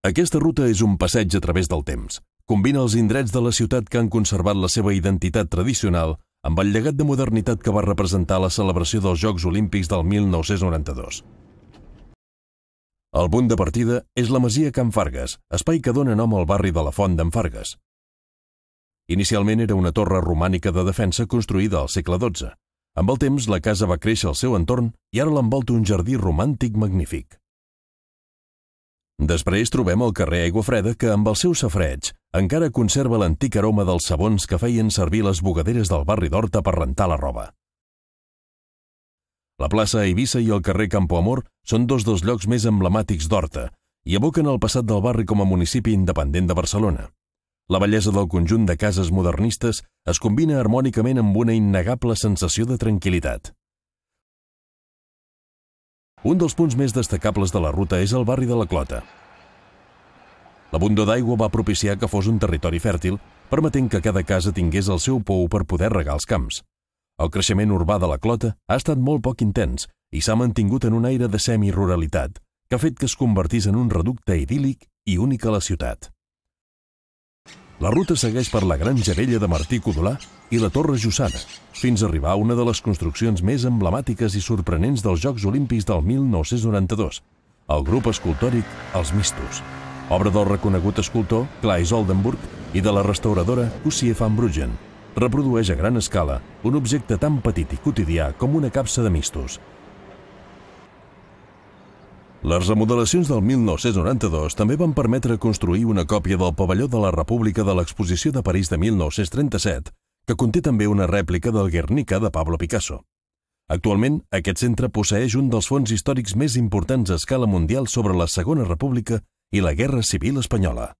Aquesta ruta és un passeig a través del temps. Combina els indrets de la ciutat que han conservat la seva identitat tradicional amb el llegat de modernitat que va representar la celebració dels Jocs Olímpics del 1992. El punt de partida és la masia Can Fargues, espai que dona nom al barri de la Font d'en Fargues. Inicialment era una torre romànica de defensa construïda al segle XII. Amb el temps, la casa va créixer al seu entorn i ara l'envolta un jardí romàntic magnífic. Després trobem el carrer Aigua Freda que, amb el seu safreig, encara conserva l'antic aroma dels sabons que feien servir les bugaderes del barri d'Horta per rentar la roba. La plaça Eivissa i el carrer Campoamor són dos dels llocs més emblemàtics d'Horta i evoquen el passat del barri com a municipi independent de Barcelona. La bellesa del conjunt de cases modernistes es combina harmònicament amb una innegable sensació de tranquil·litat. Un dels punts més destacables de la ruta és el barri de la Clota. L'abundor d'aigua va propiciar que fos un territori fèrtil, permetent que cada casa tingués el seu pou per poder regar els camps. El creixement urbà de la Clota ha estat molt poc intens i s'ha mantingut en un aire de semi-ruralitat, que ha fet que es convertís en un reducte idíl·lic i únic a la ciutat. La ruta segueix per la gran gerella de Martí Codolà i la Torre Jussana, fins a arribar a una de les construccions més emblemàtiques i sorprenents dels Jocs Olímpics del 1992, el grup escultòric Els Mistos, obra del reconegut escultor Claes Oldenburg i de la restauradora Cussie van Bruggen, reprodueix a gran escala un objecte tan petit i quotidià com una capsa de mistos, les remodelacions del 1992 també van permetre construir una còpia del pavelló de la República de l'exposició de París de 1937, que conté també una rèplica del Guernica de Pablo Picasso. Actualment, aquest centre posseix un dels fons històrics més importants a escala mundial sobre la Segona República i la Guerra Civil Espanyola.